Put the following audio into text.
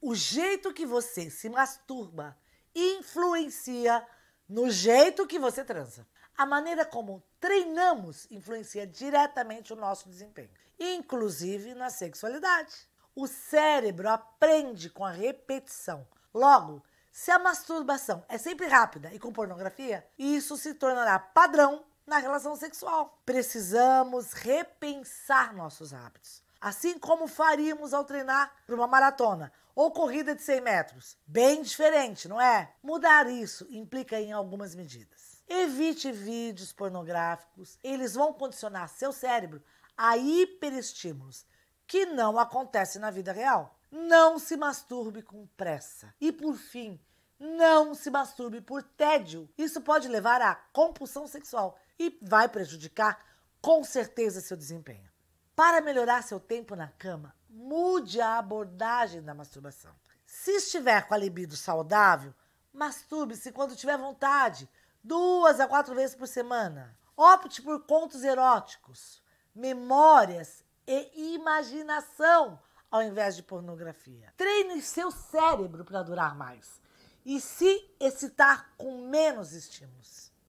o jeito que você se masturba influencia no jeito que você transa. A maneira como treinamos influencia diretamente o nosso desempenho, inclusive na sexualidade. O cérebro aprende com a repetição. Logo, se a masturbação é sempre rápida e com pornografia, isso se tornará padrão na relação sexual. Precisamos repensar nossos hábitos assim como faríamos ao treinar para uma maratona ou corrida de 100 metros. Bem diferente, não é? Mudar isso implica em algumas medidas. Evite vídeos pornográficos, eles vão condicionar seu cérebro a hiperestímulos, que não acontece na vida real. Não se masturbe com pressa. E por fim, não se masturbe por tédio. Isso pode levar à compulsão sexual e vai prejudicar com certeza seu desempenho. Para melhorar seu tempo na cama, mude a abordagem da masturbação. Se estiver com a libido saudável, masturbe-se quando tiver vontade, duas a quatro vezes por semana. Opte por contos eróticos, memórias e imaginação ao invés de pornografia. Treine seu cérebro para durar mais e se excitar com menos estímulos.